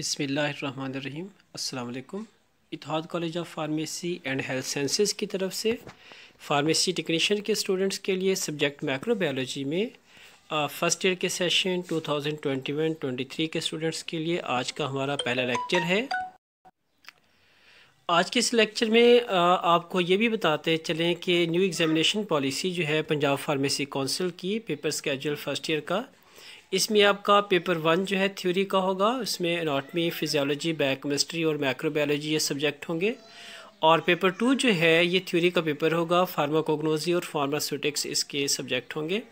बसमीम् अल्लाम Ittehad college of pharmacy and health sciences की तरफ से फार्मेसी टेक्नीशियन के स्टूडेंट्स के लिए सब्जेक्ट माइक्रोबायोलॉजी में फ़र्स्ट ईयर के सेशन 2021-23 के स्टूडेंट्स के लिए आज का हमारा पहला लेक्चर है आज के इस लेक्चर में आपको ये भी बताते चलें कि न्यू एग्जामिनेशन पॉलिसी जो है पंजाब फार्मेसी काउंसिल की पेपर स्केजल फर्स्ट ईयर का इसमें आपका पेपर वन जो है थ्योरी का होगा उसमें अनाटमी फिजियोलॉजी बायोकेमिस्ट्री और माइक्रोबायोलॉजी ये सब्जेक्ट होंगे और पेपर टू जो है ये थ्योरी का पेपर होगा फार्माकोग्नोजी और फार्मास्यूटिक्स इसके सब्जेक्ट होंगे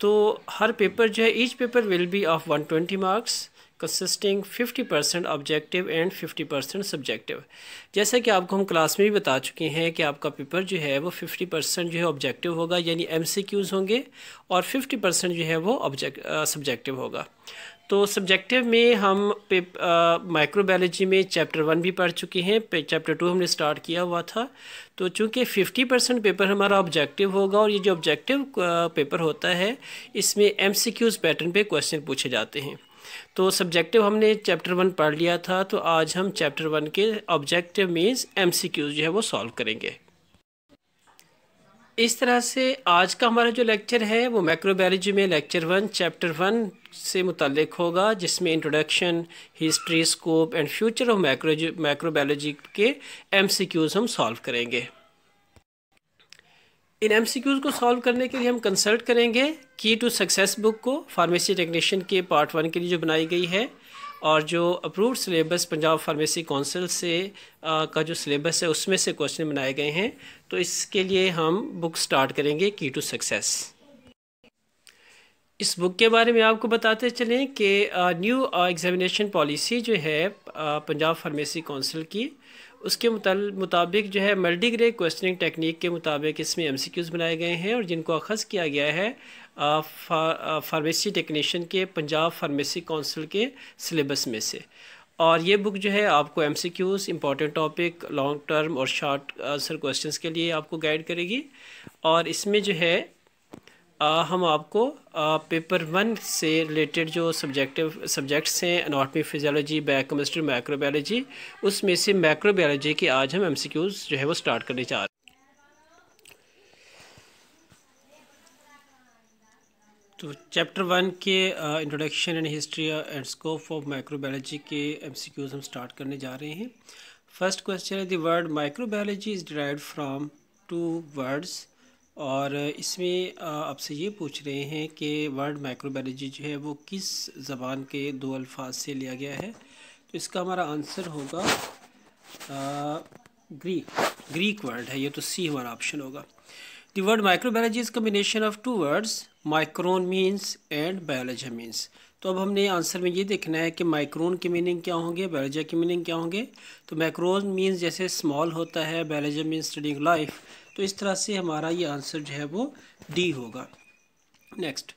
तो हर पेपर जो है each paper will be of 120 marks consisting 50 percent objective and 50 percent subjective जैसा कि आपको हम क्लास में भी बता चुके हैं कि आपका पेपर जो है वो 50 परसेंट जो है ऑब्जेक्टिव होगा यानी एम होंगे और 50 परसेंट जो है वो ऑब्जेक्ट सब्जेक्टिव होगा तो सब्जेक्टिव में हम माइक्रोबायोलॉजी में चैप्टर वन भी पढ़ चुके हैं चैप्टर टू हमने स्टार्ट किया हुआ था तो चूंकि 50 परसेंट पेपर हमारा ऑब्जेक्टिव होगा और ये जो ऑब्जेक्टिव पेपर होता है इसमें एम पैटर्न पे क्वेश्चन पूछे जाते हैं तो सब्जेक्टिव हमने चैप्टर वन पढ़ लिया था तो आज हम चैप्टर वन के ऑब्जेक्टिव मीन्स एम जो है वो सॉल्व करेंगे इस तरह से आज का हमारा जो लेक्चर है वो माइक्रोबायोलॉजी में लेक्चर वन चैप्टर वन से मुतलक होगा जिसमें introduction history scope and future of micro microbiology के एम सी क्यूज़ हम सॉल्व करेंगे इन एम सी क्यूज़ को सॉल्व करने के लिए हम कंसल्ट करेंगे की टू सक्सेस बुक को फार्मेसी टेक्नीशियन के पार्ट वन के लिए जो बनाई गई है और जो approved syllabus Punjab pharmacy council से आ, का जो सिलेबस है उसमें से क्वेश्चन बनाए गए हैं तो इसके लिए हम बुक स्टार्ट करेंगे की टू सक्सेस इस बुक के बारे में आपको बताते चलें कि न्यू एग्ज़ामिनेशन पॉलिसी जो है पंजाब फार्मेसी काउंसिल की उसके मुताबिक जो है मल्टी ग्रे क्वेश्चनिंग टेक्निक के मुताबिक इसमें एम सी क्यूज़ बनाए गए हैं और जिनको अखज़ किया गया है फार्मेसी टेक्नीशियन के पंजाब फार्मेसी काउंसिल के सिलेबस में से और ये बुक जो है आपको M C Qs important topic long term और शॉर्ट आंसर क्वेश्चंस के लिए आपको गाइड करेगी और इसमें जो है आ, हम आपको आ, पेपर वन से रिलेटेड जो सब्जेक्टिव सब्जेक्ट्स हैं अनाटमी फिजियोलॉजी बायोकेमिस्ट्री माइक्रोबायोलॉजी उसमें से माइक्रोबायोलॉजी के आज हम क्यूज़ जो है वो स्टार्ट करने जा रहे हैं तो चैप्टर वन के introduction and history and scope of microbiology के एमसीक्यूज हम स्टार्ट करने जा रहे हैं फर्स्ट क्वेश्चन है the word microbiology is derive from two words और uh, इसमें uh, आपसे ये पूछ रहे हैं कि वर्ड माइक्रोबायोलॉजी जो है वो किस ज़बान के दो अल्फाज से लिया गया है तो इसका हमारा आंसर होगा ग्रीक ग्रीक वर्ड है ये तो सी हमारा ऑप्शन होगा the word microbiology is combination of two words micron means and biology means तो अब हमने आंसर में ये देखना है कि माइक्रोन की मीनिंग क्या होंगे बायोलॉजा की मीनिंग क्या होंगे तो माइक्रोन मीन्स जैसे स्मॉल होता है बायोलॉजा मीन्स स्टडिंग लाइफ तो इस तरह से हमारा ये आंसर जो है वो डी होगा next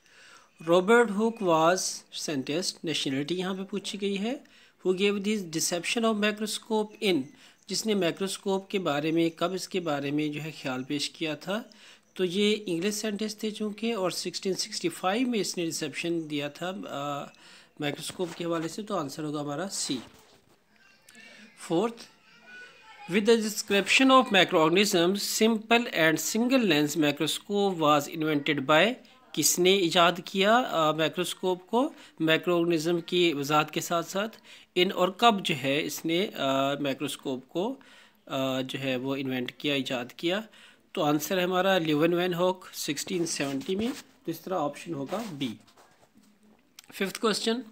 Robert Hooke was scientist nationality यहाँ पे पूछी गई है who gave this description of microscope in जिसने माइक्रोस्कोप के बारे में कब इसके बारे में जो है ख्याल पेश किया था तो ये इंग्लिश साइंटिस्ट थे चूँकि और 1665 में इसने रिसेप्शन दिया था माइक्रोस्कोप के हवाले से तो आंसर होगा हमारा C fourth the description of micro microorganisms, simple and single lens microscope was invented by किसने इजाद किया माइक्रोस्कोप को को माइक्रोऑर्गेनिज्म की वजाहत के साथ साथ इन और कब जो है इसने माइक्रोस्कोप को आ, जो है वो इन्वेंट किया इजाद किया तो आंसर है हमारा Leeuwen van Hoek sixteen seventy में तो इस तरह ऑप्शन होगा B fifth question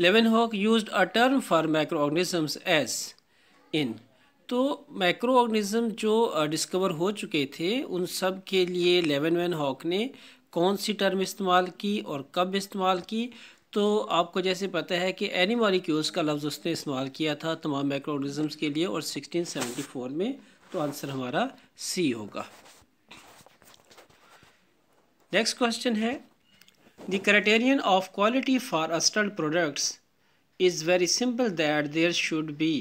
Leeuwenhoek use तो a term for micro organisms as इन तो माइक्रो ऑर्गेनिज्म जो डिस्कवर हो चुके थे उन सब के लिए लेवन वैन हॉक ने कौन सी टर्म इस्तेमाल की और कब इस्तेमाल की तो आपको जैसे पता है कि मॉलिक्यूल्स का लफ्ज़ उसने इस्तेमाल किया था तमाम माइक्रो ऑर्गेनिजम्स के लिए और 1674 में तो आंसर हमारा सी होगा नेक्स्ट क्वेश्चन है the criterion of quality for अस्टर्ड products is very simple that there should be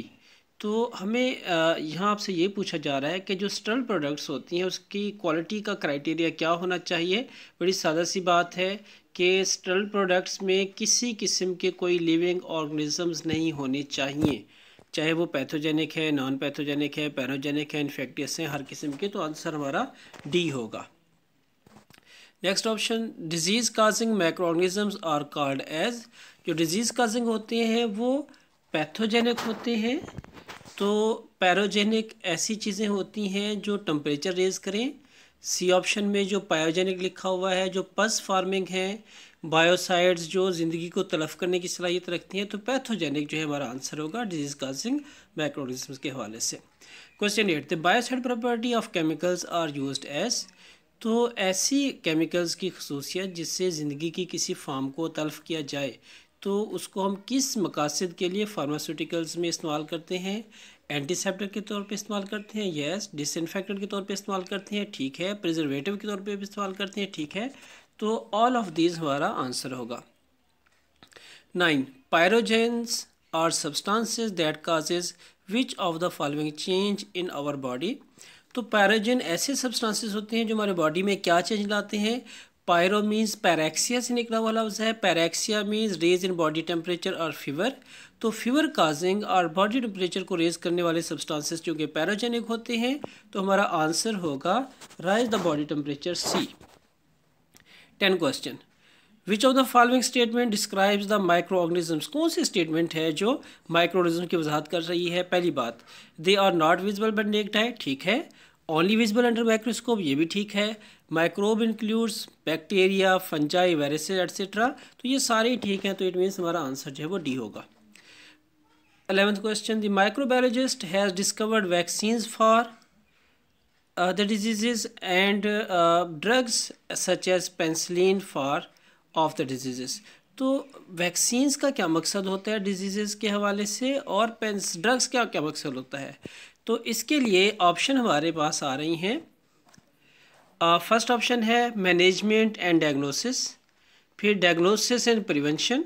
तो हमें यहाँ आपसे ये पूछा जा रहा है कि जो स्टल प्रोडक्ट्स होती हैं उसकी क्वालिटी का क्राइटेरिया क्या होना चाहिए बड़ी सादा सी बात है कि स्टरल प्रोडक्ट्स में किसी किस्म के कोई लिविंग ऑर्गेनिजम्स नहीं होने चाहिए चाहे वो पैथोजेनिक है नॉन पैथोजेनिक है पैरोजेनिक है इन्फेक्टियस हैं हर किस्म के तो आंसर हमारा डी होगा next option disease causing micro organisms are called as जो डिजीज़ काजिंग होते हैं वो पैथोजेनिक होते हैं तो पैरोजेनिक ऐसी चीज़ें होती हैं जो टम्परेचर रेज करें सी ऑप्शन में जो पायोजेनिक लिखा हुआ है जो पस फार्मिंग है बायोसाइड्स जो ज़िंदगी को तलफ करने की सलाहियत रखती हैं तो पैथोजेनिक जो है हमारा आंसर होगा डिजीज़ काजिंग माइक्रोनिज्म के हवाले से question eight the biocide property of chemicals are use as तो ऐसी केमिकल्स की खसूसियत जिससे ज़िंदगी की किसी फार्म को तलफ किया जाए तो उसको हम किस मकासद के लिए फार्मास्यूटिकल्स में इस्तेमाल करते हैं एंटीसेप्टिक के तौर पे इस्तेमाल करते हैं यस डिसइनफेक्टेंट के तौर पे इस्तेमाल करते हैं ठीक है प्रिजर्वेटिव के तौर पे भी इस्तेमाल करते हैं ठीक है तो ऑल ऑफ दीज हमारा आंसर होगा nine pyrogens are substances that causes which of the following change in our body तो पैरोजन ऐसे सब्सटेंसेस होते हैं जो हमारे बॉडी में क्या चेंज लाते हैं पायरो मीन्स पैरेक्सिया से निकला हुआ लफ्ज़ है pyrexia means raise in body temperature और फीवर तो फीवर काजिंग और बॉडी टेम्परेचर को रेज करने वाले सब्सटेंसेस जो कि पैरोजेनिक होते हैं तो हमारा आंसर होगा rise the body temperature C ten question which of the following statement describes the micro organisms कौन सी स्टेटमेंट है जो माइक्रो ऑर्गेनिज्म की वजाहत कर रही है पहली बात they are not visible but naked है ठीक है ओनली विजिबल अंडर माइक्रोस्कोप ये भी ठीक है microbe includes bacteria fungi viruses etcetera तो ये सारे ठीक हैं तो इट मीन्स हमारा आंसर जो है वो डी होगा eleventh question the microbiologist has discovered vaccines for the disease and drugs such as penicillin for of the disease तो वैक्सीन्स का क्या मकसद होता है डिजीज़ के हवाले से और पेंस ड्रग्स का क्या मकसद होता है तो इसके लिए ऑप्शन हमारे पास आ रही हैं फर्स्ट ऑप्शन है मैनेजमेंट एंड डायग्नोसिस फिर diagnosis and prevention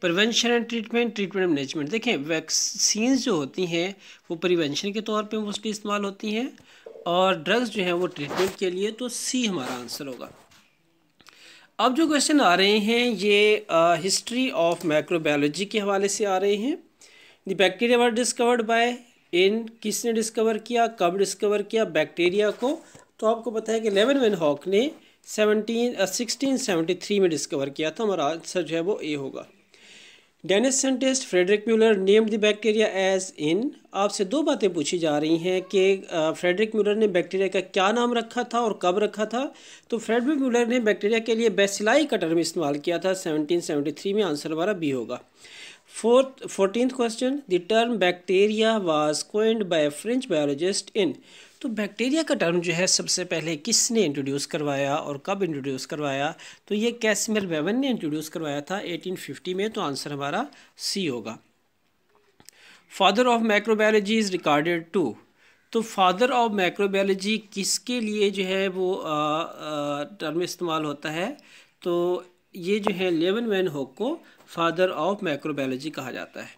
prevention and treatment treatment management देखें वैक्सीन जो होती हैं वो प्रिवेंशन के तौर पे मोस्टली इस्तेमाल होती हैं और ड्रग्स जो हैं वो ट्रीटमेंट के लिए तो सी हमारा आंसर होगा अब जो क्वेश्चन आ रहे हैं ये हिस्ट्री ऑफ माइक्रोबायोलॉजी के हवाले से आ रहे हैं the bacteria were discovered by इन किसने डिस्कवर किया कब डिस्कवर किया बैक्टीरिया को तो आपको पता है कि लेवन वेन हॉक ने सेवनटीन सिक्सटीन सेवेंटी थ्री में डिस्कवर किया था हमारा आंसर जो है वो ए होगा Danish scientist Frederick Muller name the bacteria as इन आपसे दो बातें पूछी जा रही हैं कि फ्रेडरिक म्यूलर ने बैक्टीरिया का क्या नाम रखा था और कब रखा था तो फ्रेडरिक म्यूलर ने बैक्टीरिया के लिए बेसिलाई का टर्म इस्तेमाल किया था 1773 में आंसर हमारा बी होगा fourth fourteen question the term bacteria was coined by French biologist इन तो बैक्टीरिया का टर्म जो है सबसे पहले किसने इंट्रोड्यूस करवाया और कब इंट्रोड्यूस करवाया तो ये कैसमिर वेवन ने इंट्रोड्यूस करवाया था 1850 में तो आंसर हमारा सी होगा father of microbiology is recorded to तो फादर ऑफ माइक्रोबायोलॉजी किसके लिए जो है वो टर्म इस्तेमाल होता है तो ये जो है लेवन वैन होक को फादर ऑफ माइक्रोबायोलॉजी कहा जाता है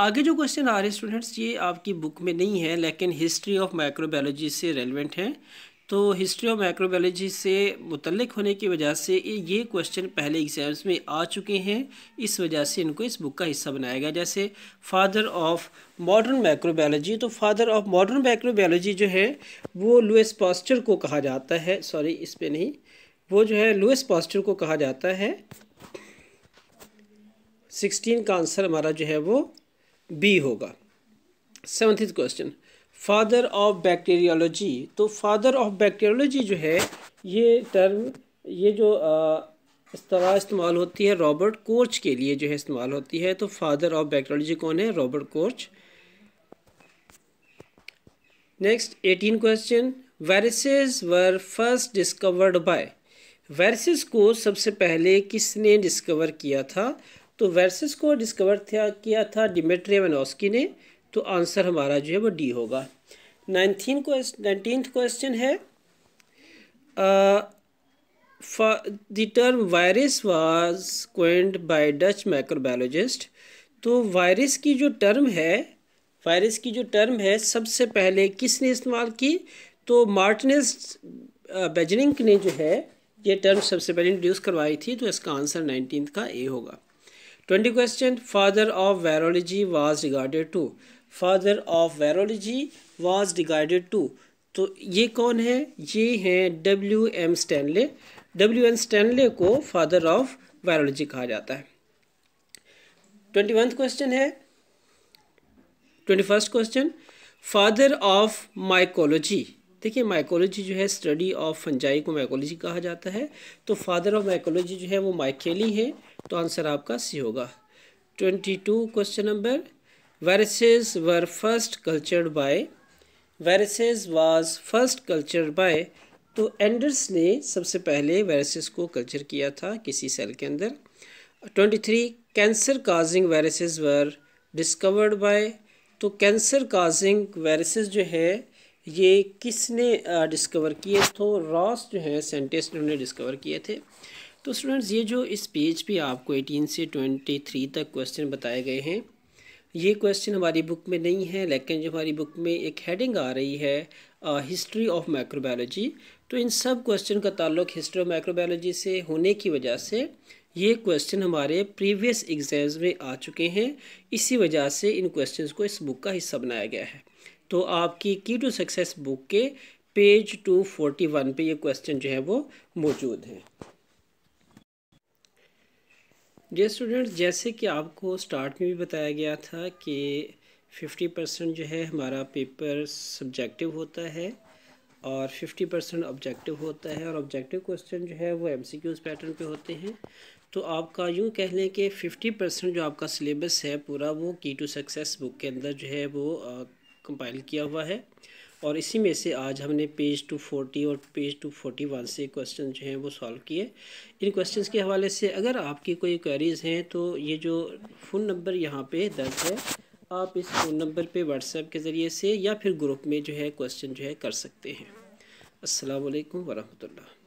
आगे जो क्वेश्चन आ रहे स्टूडेंट्स ये आपकी बुक में नहीं है लेकिन हिस्ट्री ऑफ माइक्रोबायोलॉजी से रेलिवेंट हैं तो हिस्ट्री ऑफ माइक्रोबायोलॉजी से मुतलक होने की वजह से ये क्वेश्चन पहले एग्ज़ाम्स में आ चुके हैं इस वजह से इनको इस बुक का हिस्सा बनाया गया जैसे फादर ऑफ मॉडर्न माइक्रोबायोलॉजी तो फादर ऑफ मॉडर्न माइक्रोबायोलॉजी जो है वो लुइस पॉस्टर को कहा जाता है सॉरी इस पर नहीं वो जो है लुइस पॉस्टर को कहा जाता है सिक्सटीन का आंसर हमारा जो है वो बी होगा seven question father of bacteriology तो फादर ऑफ बैक्टीरियोलॉजी जो है ये टर्म ये जो इस तरह इस्तेमाल होती है रॉबर्ट कोर्च के लिए जो है इस्तेमाल होती है तो फादर ऑफ बैक्टीरियोलॉजी कौन है Robert Koch next eighteen question viruses were first discovered by viruses को सबसे पहले किसने डिस्कवर किया था तो वर्सेस को डिस्कवर था किया था डिमेट्रिया मेनोस्की ने तो आंसर हमारा जो है वो डी होगा नाइनटीन को नाइनटीन्थ क्वेश्चन है the term virus was coined by Dutch microbiologist तो वायरस की जो टर्म है वायरस की जो टर्म है सबसे पहले किसने इस्तेमाल की तो मार्टिनस बेजनिंग ने जो है ये टर्म सबसे पहले इंट्रोड्यूस करवाई थी तो इसका आंसर नाइनटीन का ए होगा twenty question father of virology was regarded to father of virology was regarded to तो ये कौन है ये हैं W M Stanley W M Stanley को फादर ऑफ वायरोलॉजी कहा जाता है ट्वेंटी वन क्वेश्चन है twenty first question father of mycology देखिए माइकोलॉजी जो है स्टडी ऑफ फंजाई को माइकोलॉजी कहा जाता है तो फादर ऑफ माइकोलॉजी जो है वो माइकेली है तो आंसर आपका सी होगा twenty two question number viruses were first cultured by viruses was first cultured by तो एंडर्स ने सबसे पहले वायरसेस को कल्चर किया था किसी सेल के अंदर twenty three cancer causing viruses were discovered by तो कैंसर काजिंग वायरसेस जो है ये किसने डिस्कवर किए थे तो रॉस जो हैं साइंटिस्ट उन्होंने डिस्कवर किए थे तो स्टूडेंट्स ये जो इस पेज पे आपको 18 से 23 तक क्वेश्चन बताए गए हैं ये क्वेश्चन हमारी बुक में नहीं है लेकिन जो हमारी बुक में एक हेडिंग आ रही है हिस्ट्री ऑफ माइक्रोबायोलॉजी तो इन सब क्वेश्चन का ताल्लुक हिस्ट्री ऑफ माइक्रोबायोलॉजी से होने की वजह से ये क्वेश्चन हमारे प्रीवियस एग्जाम्स में आ चुके हैं इसी वजह से इन क्वेश्चंस को इस बुक का हिस्सा बनाया गया है तो आपकी की टू सक्सेस बुक के पेज टू फोर्टी वन पर यह क्वेश्चन जो है वो मौजूद है जी स्टूडेंट्स जैसे कि आपको स्टार्ट में भी बताया गया था कि फिफ्टी परसेंट जो है हमारा पेपर सब्जेक्टिव होता है और फिफ्टी परसेंट ऑब्जेक्टिव होता है और ऑब्जेक्टिव क्वेश्चन जो है वो एम सी क्यूज़ पैटर्न पे होते हैं तो आपका यूँ कह लें कि फिफ्टी परसेंट जो आपका सिलेबस है पूरा वो की टू सक्सेस बुक के अंदर जो है वो कंपाइल किया हुआ है और इसी में से आज हमने पेज टू फोर्टी और पेज टू फोर्टी वन से क्वेश्चन जो हैं वो सॉल्व किए इन क्वेश्चंस के हवाले से अगर आपकी कोई क्वेरीज हैं तो ये जो फ़ोन नंबर यहाँ पे दर्ज है आप इस फ़ोन नंबर पे व्हाट्सएप के ज़रिए से या फिर ग्रुप में जो है क्वेश्चन जो है कर सकते हैं असलकम वरहमल